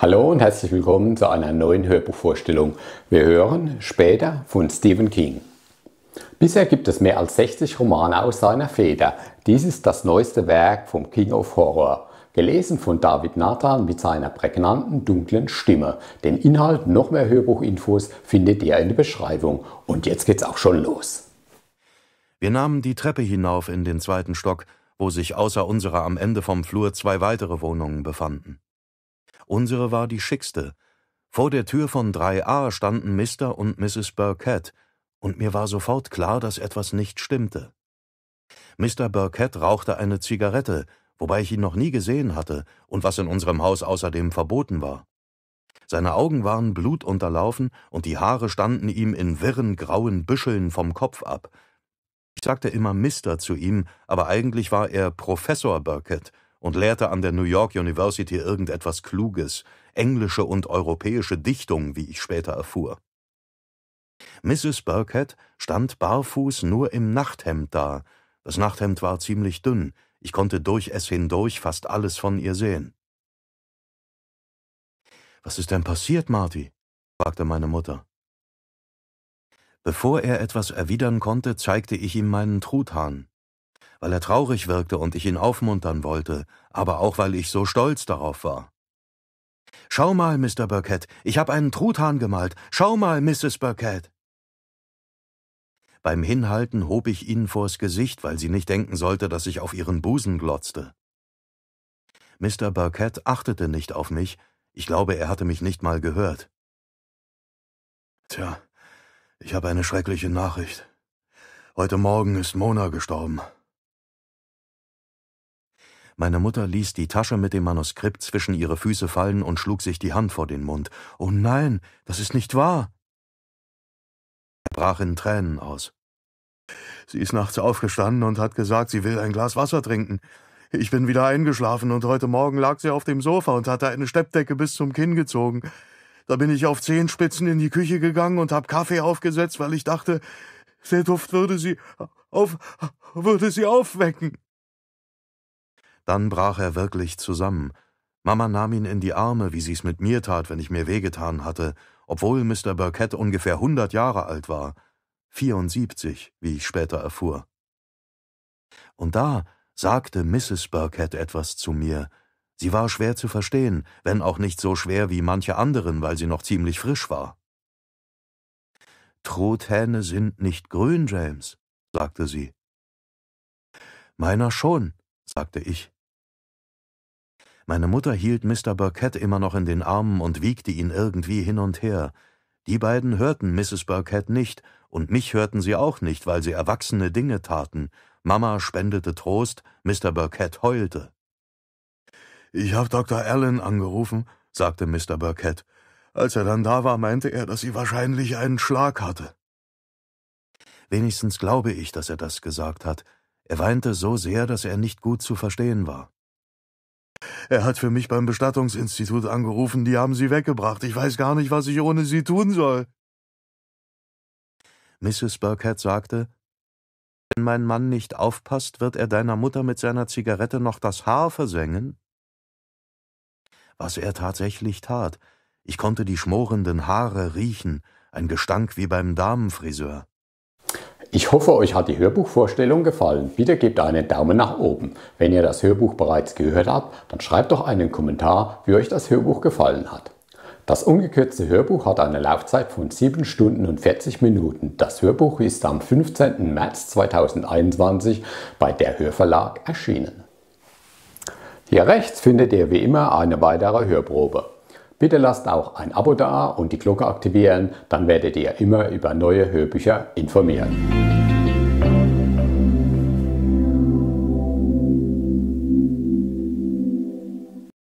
Hallo und herzlich willkommen zu einer neuen Hörbuchvorstellung. Wir hören später von Stephen King. Bisher gibt es mehr als 60 Romane aus seiner Feder. Dies ist das neueste Werk vom King of Horror. Gelesen von David Nathan mit seiner prägnanten, dunklen Stimme. Den Inhalt noch mehr Hörbuchinfos findet ihr in der Beschreibung. Und jetzt geht's auch schon los. Wir nahmen die Treppe hinauf in den zweiten Stock, wo sich außer unserer am Ende vom Flur zwei weitere Wohnungen befanden. Unsere war die schickste. Vor der Tür von 3a standen Mr. und Mrs. Burkett, und mir war sofort klar, dass etwas nicht stimmte. Mr. Burkett rauchte eine Zigarette, wobei ich ihn noch nie gesehen hatte und was in unserem Haus außerdem verboten war. Seine Augen waren blutunterlaufen und die Haare standen ihm in wirren, grauen Büscheln vom Kopf ab. Ich sagte immer Mister zu ihm, aber eigentlich war er Professor Burkett und lehrte an der New York University irgendetwas Kluges, englische und europäische Dichtung, wie ich später erfuhr. Mrs. Burkett stand barfuß nur im Nachthemd da. Das Nachthemd war ziemlich dünn, ich konnte durch es hindurch fast alles von ihr sehen. Was ist denn passiert, Marty? fragte meine Mutter. Bevor er etwas erwidern konnte, zeigte ich ihm meinen Truthahn weil er traurig wirkte und ich ihn aufmuntern wollte, aber auch weil ich so stolz darauf war. Schau mal, Mr. Burkett, ich habe einen Truthahn gemalt. Schau mal, Mrs. Burkett. Beim Hinhalten hob ich ihn vors Gesicht, weil sie nicht denken sollte, dass ich auf ihren Busen glotzte. Mr. Burkett achtete nicht auf mich, ich glaube, er hatte mich nicht mal gehört. Tja, ich habe eine schreckliche Nachricht. Heute Morgen ist Mona gestorben. Meine Mutter ließ die Tasche mit dem Manuskript zwischen ihre Füße fallen und schlug sich die Hand vor den Mund. Oh nein, das ist nicht wahr! Er brach in Tränen aus. Sie ist nachts aufgestanden und hat gesagt, sie will ein Glas Wasser trinken. Ich bin wieder eingeschlafen und heute Morgen lag sie auf dem Sofa und hatte eine Steppdecke bis zum Kinn gezogen. Da bin ich auf Zehenspitzen in die Küche gegangen und hab Kaffee aufgesetzt, weil ich dachte, der Duft würde sie auf, würde sie aufwecken. Dann brach er wirklich zusammen. Mama nahm ihn in die Arme, wie sie's mit mir tat, wenn ich mir wehgetan hatte, obwohl Mr. Burkett ungefähr 100 Jahre alt war. 74, wie ich später erfuhr. Und da sagte Mrs. Burkett etwas zu mir. Sie war schwer zu verstehen, wenn auch nicht so schwer wie manche anderen, weil sie noch ziemlich frisch war. Truthähne sind nicht grün, James, sagte sie. Meiner schon, sagte ich. Meine Mutter hielt Mr. Burkett immer noch in den Armen und wiegte ihn irgendwie hin und her. Die beiden hörten Mrs. Burkett nicht, und mich hörten sie auch nicht, weil sie erwachsene Dinge taten. Mama spendete Trost, Mr. Burkett heulte. Ich habe Dr. Allen angerufen, sagte Mr. Burkett. Als er dann da war, meinte er, dass sie wahrscheinlich einen Schlag hatte. Wenigstens glaube ich, dass er das gesagt hat. Er weinte so sehr, dass er nicht gut zu verstehen war. Er hat für mich beim Bestattungsinstitut angerufen, die haben sie weggebracht. Ich weiß gar nicht, was ich ohne sie tun soll. Mrs. Burkett sagte, wenn mein Mann nicht aufpasst, wird er deiner Mutter mit seiner Zigarette noch das Haar versengen? Was er tatsächlich tat. Ich konnte die schmorenden Haare riechen, ein Gestank wie beim Damenfriseur. Ich hoffe, euch hat die Hörbuchvorstellung gefallen. Bitte gebt einen Daumen nach oben. Wenn ihr das Hörbuch bereits gehört habt, dann schreibt doch einen Kommentar, wie euch das Hörbuch gefallen hat. Das ungekürzte Hörbuch hat eine Laufzeit von 7 Stunden und 40 Minuten. Das Hörbuch ist am 15. März 2021 bei der Hörverlag erschienen. Hier rechts findet ihr wie immer eine weitere Hörprobe. Bitte lasst auch ein Abo da und die Glocke aktivieren, dann werdet ihr immer über neue Hörbücher informiert.